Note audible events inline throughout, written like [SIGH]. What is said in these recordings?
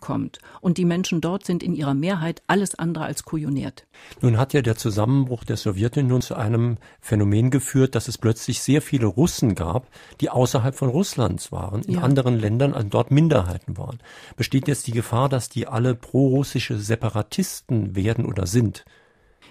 kommt. Und die Menschen dort sind in ihrer Mehrheit alles andere als kujoniert. Nun hat ja der Zusammenbruch der Sowjetunion zu einem Phänomen geführt, dass es plötzlich sehr viele Russen gab, die außerhalb von Russlands waren, in ja. anderen Ländern also dort Minderheiten waren. Besteht jetzt die Gefahr, dass die alle prorussische Separatisten werden oder sind?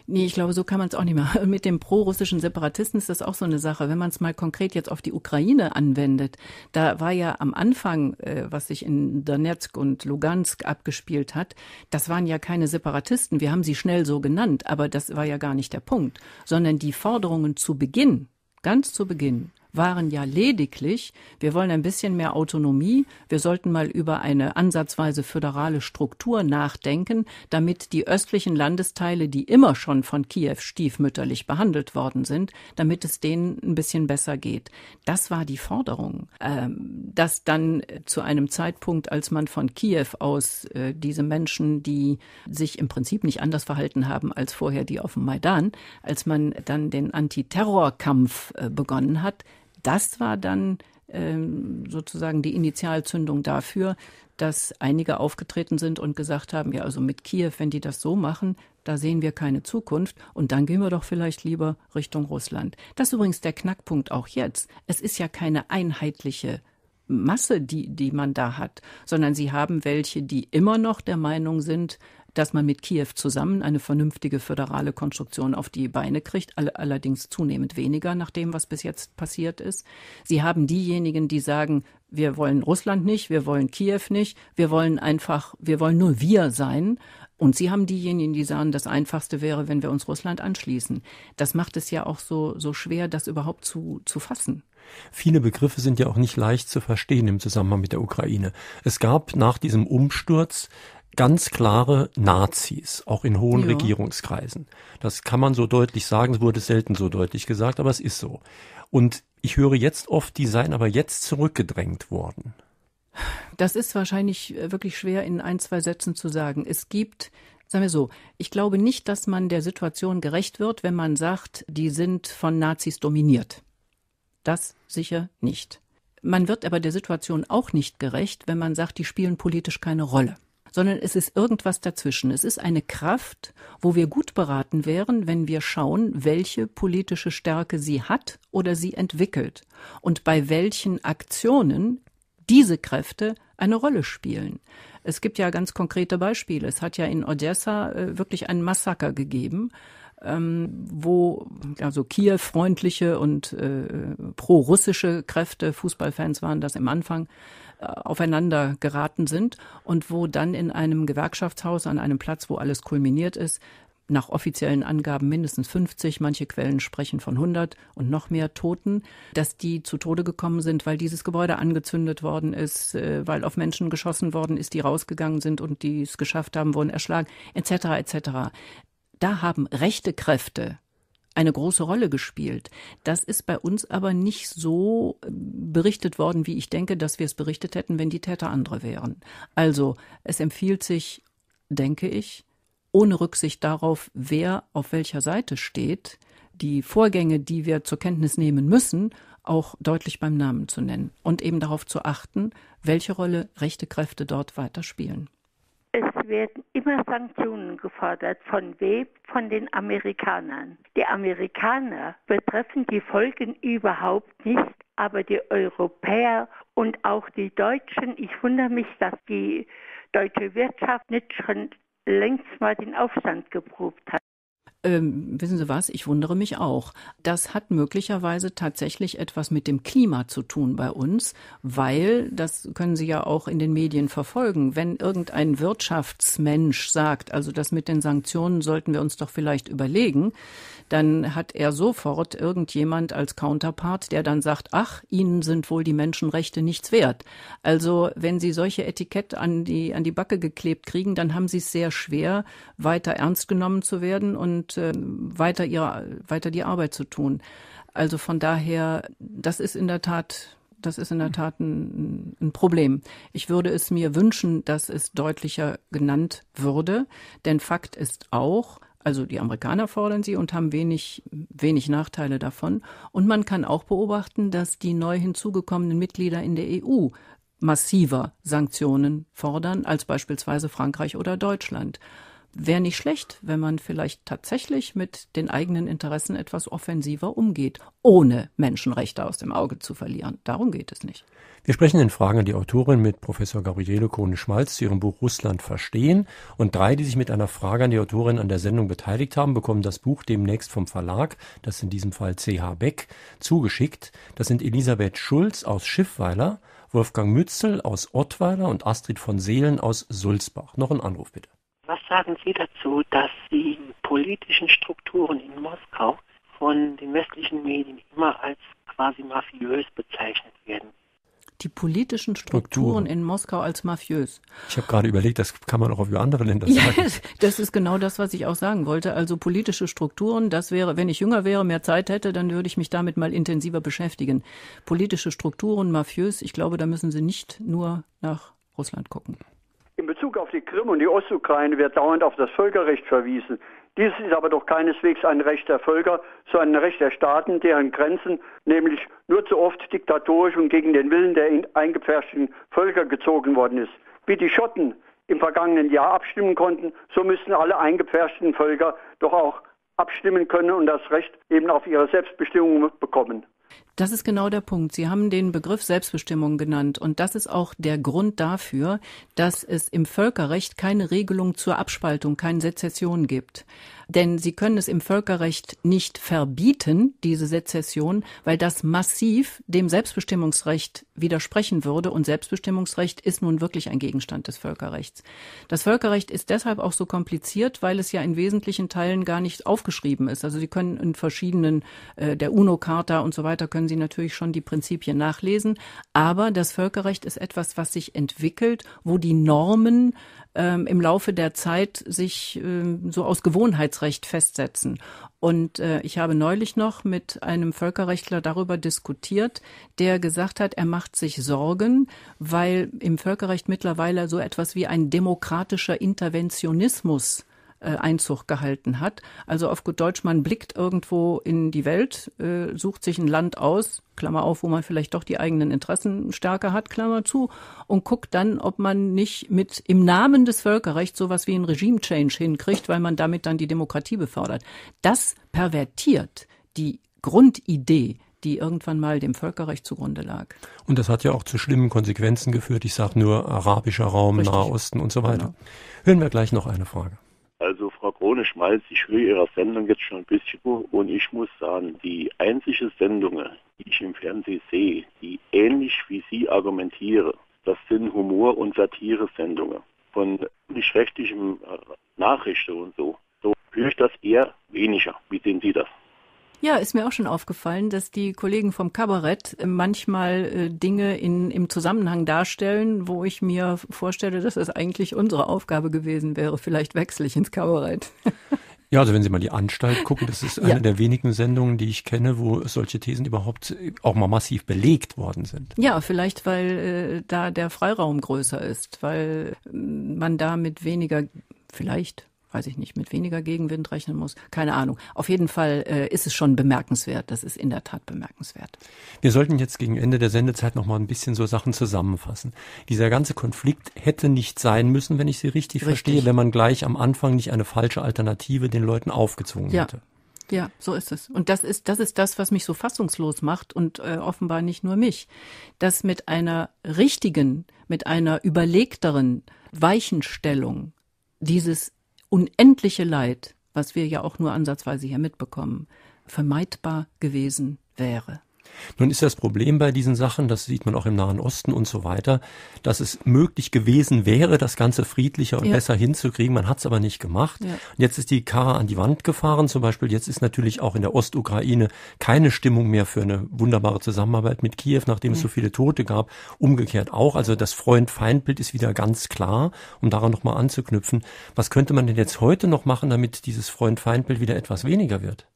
Nee, ich glaube, so kann man es auch nicht machen. [LAUGHS] Mit dem prorussischen Separatisten ist das auch so eine Sache. Wenn man es mal konkret jetzt auf die Ukraine anwendet, da war ja am Anfang, äh, was sich in Donetsk und Lugansk abgespielt hat, das waren ja keine Separatisten. Wir haben sie schnell so genannt, aber das war ja gar nicht der Punkt, sondern die Forderungen zu Beginn, ganz zu Beginn, waren ja lediglich, wir wollen ein bisschen mehr Autonomie, wir sollten mal über eine ansatzweise föderale Struktur nachdenken, damit die östlichen Landesteile, die immer schon von Kiew stiefmütterlich behandelt worden sind, damit es denen ein bisschen besser geht. Das war die Forderung. Ähm, dass dann zu einem Zeitpunkt, als man von Kiew aus äh, diese Menschen, die sich im Prinzip nicht anders verhalten haben als vorher die auf dem Maidan, als man dann den Antiterrorkampf äh, begonnen hat, das war dann ähm, sozusagen die Initialzündung dafür, dass einige aufgetreten sind und gesagt haben, ja, also mit Kiew, wenn die das so machen, da sehen wir keine Zukunft und dann gehen wir doch vielleicht lieber Richtung Russland. Das ist übrigens der Knackpunkt auch jetzt. Es ist ja keine einheitliche Masse, die, die man da hat, sondern sie haben welche, die immer noch der Meinung sind, dass man mit Kiew zusammen eine vernünftige föderale Konstruktion auf die Beine kriegt, allerdings zunehmend weniger nach dem, was bis jetzt passiert ist. Sie haben diejenigen, die sagen, wir wollen Russland nicht, wir wollen Kiew nicht, wir wollen einfach, wir wollen nur wir sein. Und sie haben diejenigen, die sagen, das Einfachste wäre, wenn wir uns Russland anschließen. Das macht es ja auch so, so schwer, das überhaupt zu, zu fassen. Viele Begriffe sind ja auch nicht leicht zu verstehen im Zusammenhang mit der Ukraine. Es gab nach diesem Umsturz ganz klare Nazis, auch in hohen ja. Regierungskreisen. Das kann man so deutlich sagen, es wurde selten so deutlich gesagt, aber es ist so. Und ich höre jetzt oft, die seien aber jetzt zurückgedrängt worden. Das ist wahrscheinlich äh, wirklich schwer in ein, zwei Sätzen zu sagen. Es gibt Sagen wir so, ich glaube nicht, dass man der Situation gerecht wird, wenn man sagt, die sind von Nazis dominiert. Das sicher nicht. Man wird aber der Situation auch nicht gerecht, wenn man sagt, die spielen politisch keine Rolle sondern es ist irgendwas dazwischen. Es ist eine Kraft, wo wir gut beraten wären, wenn wir schauen, welche politische Stärke sie hat oder sie entwickelt und bei welchen Aktionen diese Kräfte eine Rolle spielen. Es gibt ja ganz konkrete Beispiele. Es hat ja in Odessa äh, wirklich einen Massaker gegeben ähm, wo also Kiew-freundliche und äh, pro-russische Kräfte, Fußballfans waren das im Anfang, äh, aufeinander geraten sind und wo dann in einem Gewerkschaftshaus an einem Platz, wo alles kulminiert ist, nach offiziellen Angaben mindestens 50, manche Quellen sprechen von 100 und noch mehr Toten, dass die zu Tode gekommen sind, weil dieses Gebäude angezündet worden ist, äh, weil auf Menschen geschossen worden ist, die rausgegangen sind und die es geschafft haben, wurden erschlagen, etc. etc da haben rechte Kräfte eine große Rolle gespielt. Das ist bei uns aber nicht so äh, berichtet worden, wie ich denke, dass wir es berichtet hätten, wenn die Täter andere wären. Also es empfiehlt sich, denke ich, ohne Rücksicht darauf, wer auf welcher Seite steht, die Vorgänge, die wir zur Kenntnis nehmen müssen, auch deutlich beim Namen zu nennen und eben darauf zu achten, welche Rolle rechte Kräfte dort weiter spielen werden immer Sanktionen gefordert. Von wem? Von den Amerikanern. Die Amerikaner betreffen die Folgen überhaupt nicht, aber die Europäer und auch die Deutschen, ich wundere mich, dass die deutsche Wirtschaft nicht schon längst mal den Aufstand geprobt hat ähm, wissen Sie was, ich wundere mich auch. Das hat möglicherweise tatsächlich etwas mit dem Klima zu tun bei uns, weil, das können Sie ja auch in den Medien verfolgen, wenn irgendein Wirtschaftsmensch sagt, also das mit den Sanktionen sollten wir uns doch vielleicht überlegen, dann hat er sofort irgendjemand als Counterpart, der dann sagt, ach, Ihnen sind wohl die Menschenrechte nichts wert. Also wenn Sie solche Etikett an die, an die Backe geklebt kriegen, dann haben Sie es sehr schwer, weiter ernst genommen zu werden und äh, weiter, ihre, weiter die Arbeit zu tun. Also von daher, das ist in der Tat das ist in der mhm. Tat ein, ein, Problem. Ich würde es mir wünschen, dass es deutlicher genannt würde, denn Fakt ist auch, also die Amerikaner fordern sie und haben wenig, wenig Nachteile davon. Und man kann auch beobachten, dass die neu hinzugekommenen Mitglieder in der EU massiver Sanktionen fordern als beispielsweise Frankreich oder Deutschland wäre nicht schlecht, wenn man vielleicht tatsächlich mit den eigenen Interessen etwas offensiver umgeht, ohne Menschenrechte aus dem Auge zu verlieren. Darum geht es nicht. Wir sprechen in Fragen an die Autorin mit Professor Gabriele kohne schmalz zu ihrem Buch Russland verstehen. Und drei, die sich mit einer Frage an die Autorin an der Sendung beteiligt haben, bekommen das Buch demnächst vom Verlag, das in diesem Fall CH Beck, zugeschickt. Das sind Elisabeth Schulz aus Schiffweiler, Wolfgang Mützel aus Ottweiler und Astrid von Seelen aus Sulzbach. Noch ein Anruf bitte sagen Sie dazu, dass die politischen Strukturen in Moskau von den westlichen Medien immer als quasi mafiös bezeichnet werden? Die politischen Strukturen, Strukturen. in Moskau als mafiös. Ich habe gerade überlegt, das kann man auch auf andere Länder sagen. Ja, [LAUGHS] das ist genau das, was ich auch sagen wollte. Also politische Strukturen, das wäre, wenn ich jünger wäre, mehr Zeit hätte, dann würde ich mich damit mal intensiver beschäftigen. Politische Strukturen, mafiös, ich glaube, da müssen Sie nicht nur nach Russland gucken. Bezug auf die Krim und die Ostukraine wird dauernd auf das Völkerrecht verwiesen. Dies ist aber doch keineswegs ein Recht der Völker, sondern ein Recht der Staaten, deren Grenzen nämlich nur zu oft diktatorisch und gegen den Willen der eingepferchten Völker gezogen worden ist. Wie die Schotten im vergangenen Jahr abstimmen konnten, so müssen alle eingepferchten Völker doch auch abstimmen können und das Recht eben auf ihre Selbstbestimmung bekommen. Das ist genau der Punkt. Sie haben den Begriff Selbstbestimmung genannt und das ist auch der Grund dafür, dass es im Völkerrecht keine Regelung zur Abspaltung, keine Sezession gibt. Denn Sie können es im Völkerrecht nicht verbieten, diese Sezession, weil das massiv dem Selbstbestimmungsrecht widersprechen würde und Selbstbestimmungsrecht ist nun wirklich ein Gegenstand des Völkerrechts. Das Völkerrecht ist deshalb auch so kompliziert, weil es ja in wesentlichen Teilen gar nicht aufgeschrieben ist. Also Sie können in verschiedenen äh, der UNO-Charta und so weiter können können Sie natürlich schon die Prinzipien nachlesen. Aber das Völkerrecht ist etwas, was sich entwickelt, wo die Normen ähm, im Laufe der Zeit sich ähm, so aus Gewohnheitsrecht festsetzen. Und äh, ich habe neulich noch mit einem Völkerrechtler darüber diskutiert, der gesagt hat, er macht sich Sorgen, weil im Völkerrecht mittlerweile so etwas wie ein demokratischer Interventionismus äh, Einzug gehalten hat. Also auf gut Deutsch, man blickt irgendwo in die Welt, äh, sucht sich ein Land aus, Klammer auf, wo man vielleicht doch die eigenen Interessen stärker hat, Klammer zu, und guckt dann, ob man nicht mit im Namen des Völkerrechts sowas wie ein Regime-Change hinkriegt, weil man damit dann die Demokratie befördert. Das pervertiert die Grundidee die irgendwann mal dem Völkerrecht zugrunde lag. Und das hat ja auch zu schlimmen Konsequenzen geführt. Ich sage nur arabischer Raum, Richtig. Nahosten und so weiter. Genau. Hören wir gleich noch eine Frage. Schmalz, ich höre Ihre Sendung jetzt schon ein bisschen und ich muss sagen, die einzige Sendung, die ich im Fernsehen sehe, die ähnlich wie Sie argumentiere, das sind Humor- und Satire-Sendungen von nicht-rechtlichen äh, Nachrichten und so. So höre ich das eher weniger. Wie sehen Sie das? Ja, ist mir auch schon aufgefallen, dass die Kollegen vom Kabarett manchmal äh, Dinge in, im Zusammenhang darstellen, wo ich mir vorstelle, dass das eigentlich unsere Aufgabe gewesen wäre. Vielleicht wechsle ich ins Kabarett. [LAUGHS] Ja, also wenn Sie mal die Anstalt gucken, das ist eine ja. der wenigen Sendungen, die ich kenne, wo solche Thesen überhaupt äh, auch mal massiv belegt worden sind. Ja, vielleicht weil äh, da der Freiraum größer ist, weil mm, man da mit weniger vielleicht weiß ich nicht, mit weniger Gegenwind rechnen muss. Keine Ahnung. Auf jeden Fall äh, ist es schon bemerkenswert. Das ist in der Tat bemerkenswert. Wir sollten jetzt gegen Ende der Sendezeit nochmal ein bisschen so Sachen zusammenfassen. Dieser ganze Konflikt hätte nicht sein müssen, wenn ich Sie richtig, richtig. verstehe, wenn man gleich am Anfang nicht eine falsche Alternative den Leuten aufgezwungen ja. hätte. Ja, so ist es. Und das ist, das ist das, was mich so fassungslos macht und äh, offenbar nicht nur mich, dass mit einer richtigen, mit einer überlegteren Weichenstellung dieses unendliche Leid, was wir ja auch nur ansatzweise hier mitbekommen, vermeidbar gewesen wäre. Nun ist das Problem bei diesen Sachen, das sieht man auch im Nahen Osten und so weiter, dass es möglich gewesen wäre, das Ganze friedlicher und ja. besser hinzukriegen. Man hat es aber nicht gemacht. Ja. Jetzt ist die Kara an die Wand gefahren. Zum Beispiel jetzt ist natürlich auch in der Ostukraine keine Stimmung mehr für eine wunderbare Zusammenarbeit mit Kiew, nachdem mhm. es so viele Tote gab. Umgekehrt auch. Also das Freund-Feind-Bild ist wieder ganz klar, um daran nochmal anzuknüpfen. Was könnte man denn jetzt heute noch machen, damit dieses Freund-Feind-Bild wieder etwas weniger wird?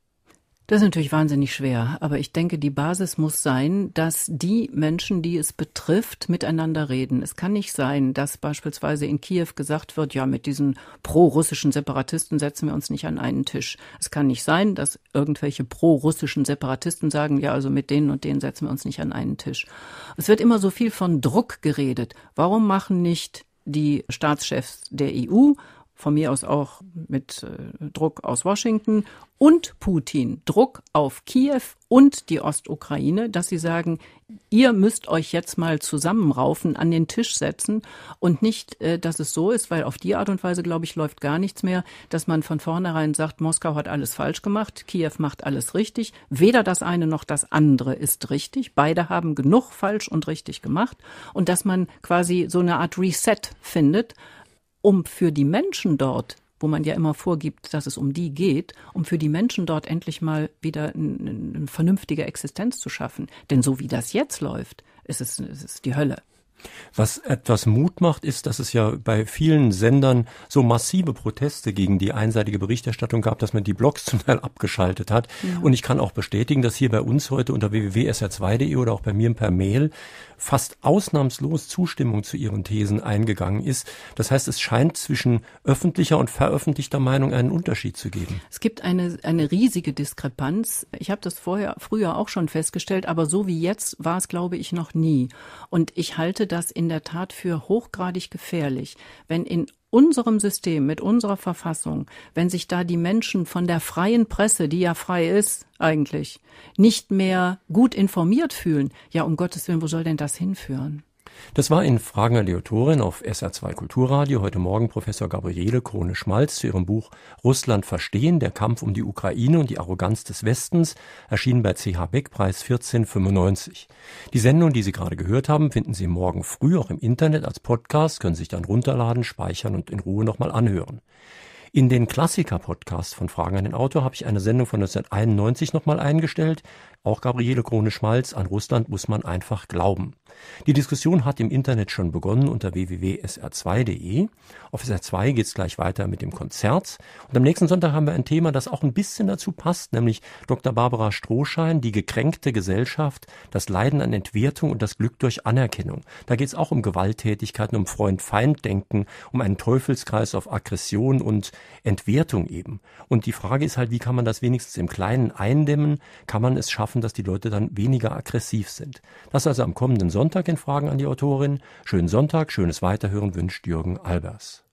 Das ist natürlich wahnsinnig schwer, aber ich denke, die Basis muss sein, dass die Menschen, die es betrifft, miteinander reden. Es kann nicht sein, dass beispielsweise in Kiew gesagt wird, ja, mit diesen pro-russischen Separatisten setzen wir uns nicht an einen Tisch. Es kann nicht sein, dass irgendwelche pro-russischen Separatisten sagen, ja, also mit denen und denen setzen wir uns nicht an einen Tisch. Es wird immer so viel von Druck geredet. Warum machen nicht die Staatschefs der EU von mir aus auch mit äh, Druck aus Washington und Putin, Druck auf Kiew und die Ostukraine, dass sie sagen, ihr müsst euch jetzt mal zusammenraufen, an den Tisch setzen und nicht, äh, dass es so ist, weil auf die Art und Weise, glaube ich, läuft gar nichts mehr, dass man von vornherein sagt, Moskau hat alles falsch gemacht, Kiew macht alles richtig. Weder das eine noch das andere ist richtig. Beide haben genug falsch und richtig gemacht und dass man quasi so eine Art Reset findet um für die Menschen dort wo man ja immer vorgibt, dass es um die geht, um für die Menschen dort endlich mal wieder eine, eine vernünftige Existenz zu schaffen. Denn so wie das jetzt läuft, ist es, ist es die Hölle. Was etwas Mut macht, ist, dass es ja bei vielen Sendern so massive Proteste gegen die einseitige Berichterstattung gab, dass man die Blogs [LAUGHS] zum Teil abgeschaltet hat. Ja. Und ich kann auch bestätigen, dass hier bei uns heute unter www.sr2.de oder auch bei mir per Mail fast ausnahmslos Zustimmung zu ihren Thesen eingegangen ist. Das heißt, es scheint zwischen öffentlicher und veröffentlichter Meinung einen Unterschied zu geben. Es gibt eine, eine riesige Diskrepanz. Ich habe das vorher, früher auch schon festgestellt, aber so wie jetzt war es, glaube ich, noch nie. Und ich halte das in der Tat für hochgradig gefährlich, wenn in unserem System, mit unserer Verfassung, wenn sich da die Menschen von der freien Presse, die ja frei ist eigentlich, nicht mehr gut informiert fühlen, ja um Gottes Willen, wo soll denn das hinführen? Das war in Fragen an die Autorin auf SR2 Kulturradio. Heute Morgen Professor Gabriele Krone-Schmalz zu ihrem Buch Russland verstehen, der Kampf um die Ukraine und die Arroganz des Westens, erschienen bei CH Beck, Preis 1495. Die Sendung, die Sie gerade gehört haben, finden Sie morgen früh auch im Internet als Podcast, können Sie sich dann runterladen, speichern und in Ruhe nochmal anhören. In den Klassiker-Podcast von Fragen an den Autor habe ich eine Sendung von 1991 nochmal eingestellt. Auch Gabriele Krone-Schmalz an Russland muss man einfach glauben. Die Diskussion hat im Internet schon begonnen unter www.sr2.de. Auf SR2 geht es gleich weiter mit dem Konzert. Und am nächsten Sonntag haben wir ein Thema, das auch ein bisschen dazu passt, nämlich Dr. Barbara Strohschein, die gekränkte Gesellschaft, das Leiden an Entwertung und das Glück durch Anerkennung. Da geht es auch um Gewalttätigkeiten, um Freund-Feind-Denken, um einen Teufelskreis auf Aggression und Entwertung eben. Und die Frage ist halt, wie kann man das wenigstens im Kleinen eindämmen? Kann man es schaffen, dass die Leute dann weniger aggressiv sind? Das also am kommenden Sonntag in Fragen an die Autorin. Schönen Sonntag, schönes Weiterhören wünscht Jürgen Albers.